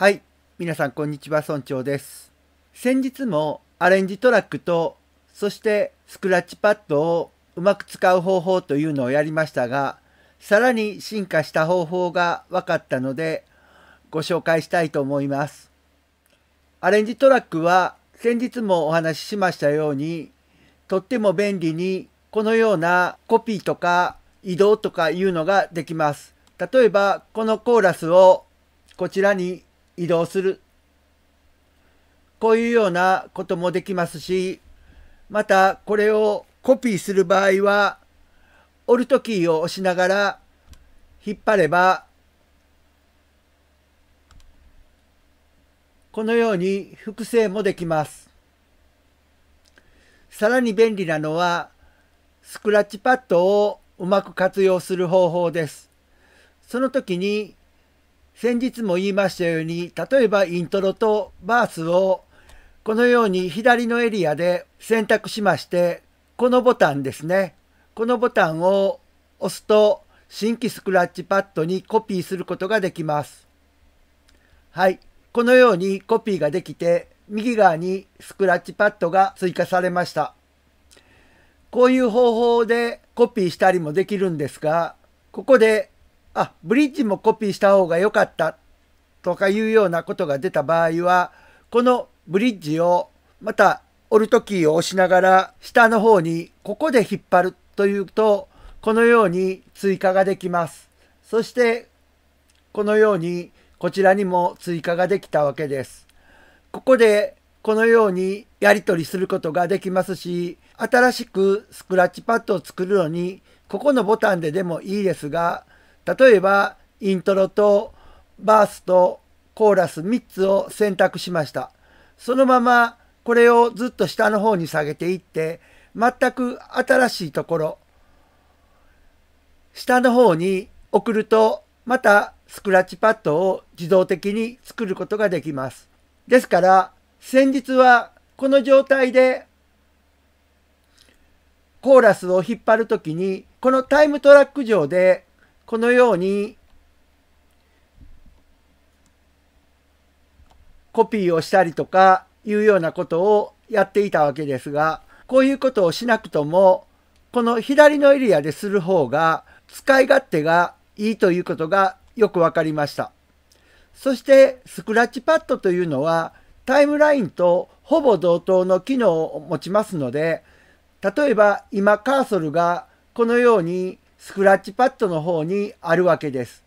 はい。皆さん、こんにちは。村長です。先日もアレンジトラックと、そしてスクラッチパッドをうまく使う方法というのをやりましたが、さらに進化した方法が分かったので、ご紹介したいと思います。アレンジトラックは、先日もお話ししましたように、とっても便利に、このようなコピーとか移動とかいうのができます。例えば、このコーラスをこちらに移動する。こういうようなこともできますし、またこれをコピーする場合は、オルトキーを押しながら引っ張れば、このように複製もできます。さらに便利なのは、スクラッチパッドをうまく活用する方法です。その時に先日も言いましたように例えばイントロとバースをこのように左のエリアで選択しましてこのボタンですねこのボタンを押すと新規スクラッチパッドにコピーすることができます。はい、このようにコピーができて右側にスクラッチパッドが追加されました。こういう方法でコピーしたりもできるんですが、ここであブリッジもコピーした方が良かったとかいうようなことが出た場合はこのブリッジをまたオルトキーを押しながら下の方にここで引っ張るというとこのように追加ができます。そしてこのようにこちらにも追加ができたわけです。ここでこのようにやり取りすることができますし新しくスクラッチパッドを作るのにここのボタンででもいいですが例えばイントロとバースとコーラス3つを選択しました。そのままこれをずっと下の方に下げていって全く新しいところ下の方に送るとまたスクラッチパッドを自動的に作ることができます。ですから先日はこの状態でコーラスを引っ張る時にこのタイムトラック上でこのようにコピーをしたりとかいうようなことをやっていたわけですが、こういうことをしなくとも、この左のエリアでする方が使い勝手がいいということがよくわかりました。そしてスクラッチパッドというのはタイムラインとほぼ同等の機能を持ちますので、例えば今カーソルがこのようにスクラッチパッドの方にあるわけです。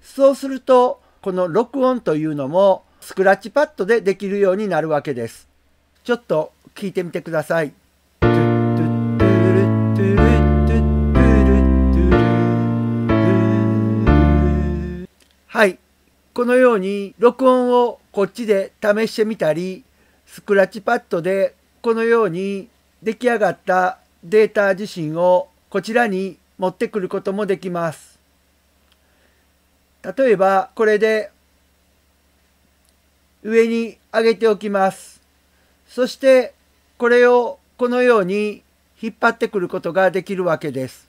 そうすると、この録音というのもスクラッチパッドでできるようになるわけです。ちょっと聞いてみてください。はい。このように録音をこっちで試してみたり、スクラッチパッドでこのように出来上がったデータ自身をこちらに持ってくることもできます。例えばこれで上に上げておきます。そしてこれをこのように引っ張ってくることができるわけです。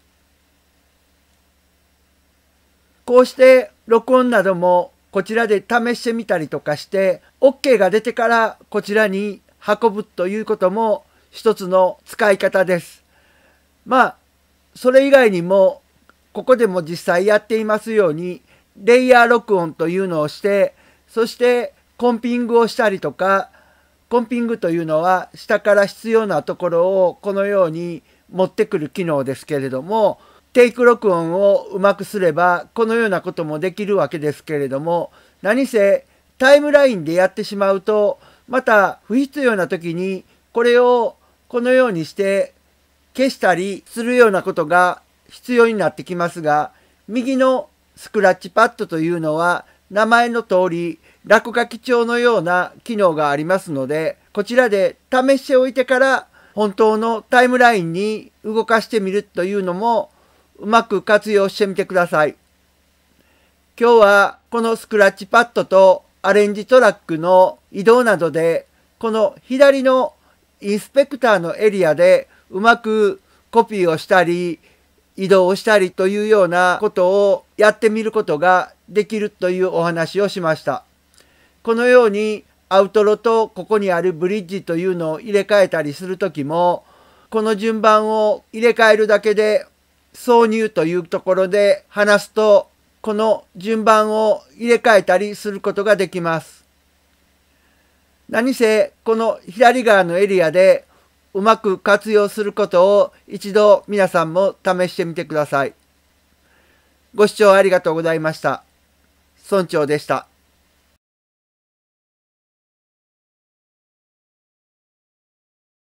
こうして録音などもこちらで試してみたりとかして OK が出てからこちらに運ぶということも一つの使い方です。まあそれ以外にもここでも実際やっていますようにレイヤー録音というのをしてそしてコンピングをしたりとかコンピングというのは下から必要なところをこのように持ってくる機能ですけれどもテイク録音をうまくすればこのようなこともできるわけですけれども何せタイムラインでやってしまうとまた不必要な時にこれをこのようにして消したりするようなことが必要になってきますが、右のスクラッチパッドというのは名前の通り落書き帳のような機能がありますので、こちらで試しておいてから本当のタイムラインに動かしてみるというのもうまく活用してみてください。今日はこのスクラッチパッドとアレンジトラックの移動などでこの左のインスペクターのエリアでうまくコピーをしたり移動をしたりというようなことをやってみることができるというお話をしました。このようにアウトロとここにあるブリッジというのを入れ替えたりする時もこの順番を入れ替えるだけで挿入というところで話すとこの順番を入れ替えたりすることができます。何せこの左側のエリアでうまく活用することを一度皆さんも試してみてください。ご視聴ありがとうございました。村長でした。